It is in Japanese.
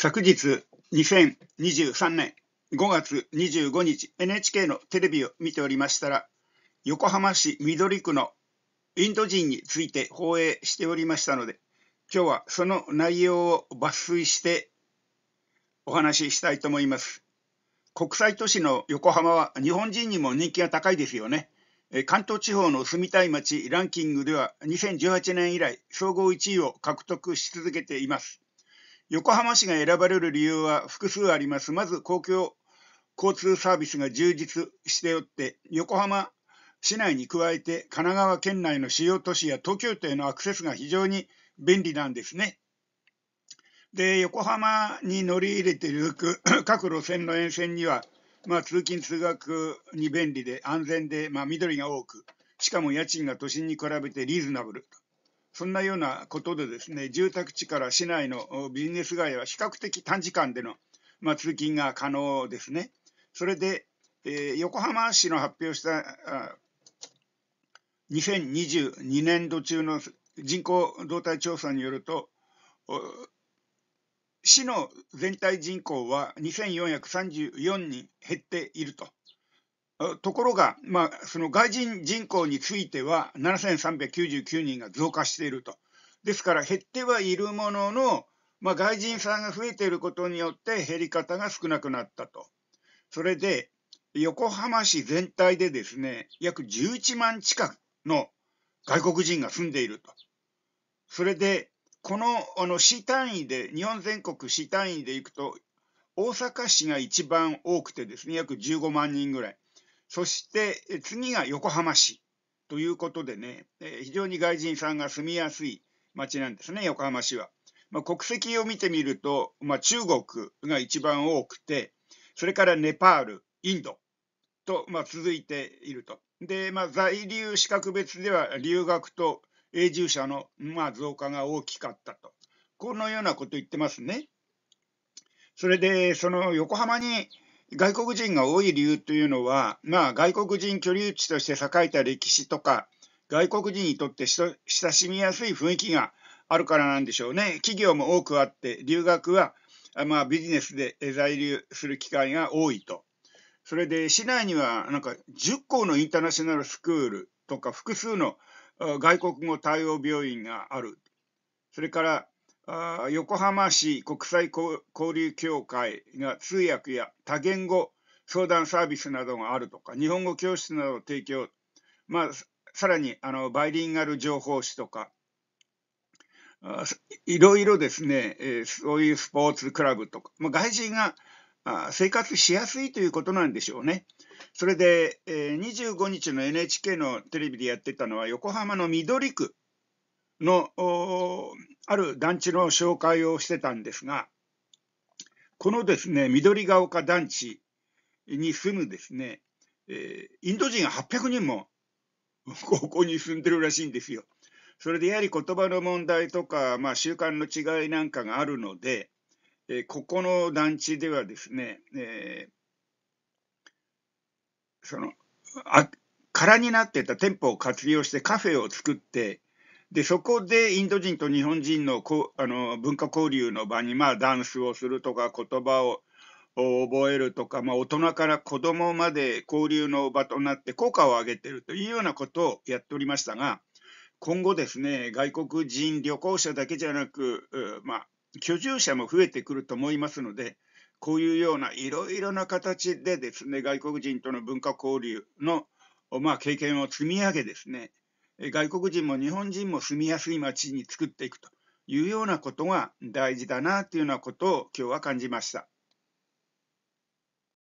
昨日2023年5月25日 NHK のテレビを見ておりましたら横浜市緑区のインド人について放映しておりましたので今日はその内容を抜粋してお話ししたいと思います国際都市の横浜は日本人にも人気が高いですよね関東地方の住みたい街ランキングでは2018年以来総合1位を獲得し続けています横浜市が選ばれる理由は複数あります。まず公共交通サービスが充実しておって、横浜市内に加えて神奈川県内の主要都市や東京都へのアクセスが非常に便利なんですね。で、横浜に乗り入れている 各路線の沿線には、まあ、通勤・通学に便利で安全で、まあ、緑が多く、しかも家賃が都心に比べてリーズナブルそんなようなことでですね、住宅地から市内のビジネス街は比較的短時間での、まあ、通勤が可能ですね。それで、えー、横浜市の発表した2022年度中の人口動態調査によると、市の全体人口は2434人減っていると。ところが、まあ、その外人人口については7399人が増加していると。ですから減ってはいるものの、まあ、外人さんが増えていることによって減り方が少なくなったと。それで横浜市全体でですね、約11万近くの外国人が住んでいると。それで、このあの市単位で、日本全国市単位でいくと、大阪市が一番多くてですね、約15万人ぐらい。そして次が横浜市ということでね、非常に外人さんが住みやすい町なんですね、横浜市は。まあ、国籍を見てみると、まあ、中国が一番多くて、それからネパール、インドと、まあ、続いていると。で、まあ、在留資格別では留学と永住者の、まあ、増加が大きかったと。このようなこと言ってますね。それで、その横浜に外国人が多い理由というのは、まあ、外国人居留地として栄えた歴史とか、外国人にとって親しみやすい雰囲気があるからなんでしょうね。企業も多くあって、留学は、まあ、ビジネスで在留する機会が多いと。それで市内にはなんか10校のインターナショナルスクールとか複数の外国語対応病院がある。それからあ横浜市国際交流協会が通訳や多言語相談サービスなどがあるとか、日本語教室などを提供、まあ、さらにあのバイリンガル情報誌とか、あいろいろですね、えー、そういうスポーツクラブとか、まあ、外人があ生活しやすいということなんでしょうね。それで、えー、25日の NHK のテレビでやってたのは、横浜の緑区、のある団地の紹介をしてたんですが、このですね、緑が丘団地に住むですね、えインド人が800人も ここに住んでるらしいんですよ。それでやはり言葉の問題とか、まあ、習慣の違いなんかがあるので、えここの団地ではですね、えそのあ空になってた店舗を活用してカフェを作って、で、そこでインド人と日本人のこあの文化交流の場に、まあ、ダンスをするとか、言葉を覚えるとか、まあ、大人から子供まで交流の場となって効果を上げてるというようなことをやっておりましたが、今後ですね、外国人旅行者だけじゃなく、まあ、居住者も増えてくると思いますので、こういうようないろいろな形でですね、外国人との文化交流の、まあ、経験を積み上げですね、外国人も日本人も住みやすい街に作っていくというようなことが大事だなというようなことを今日は感じました。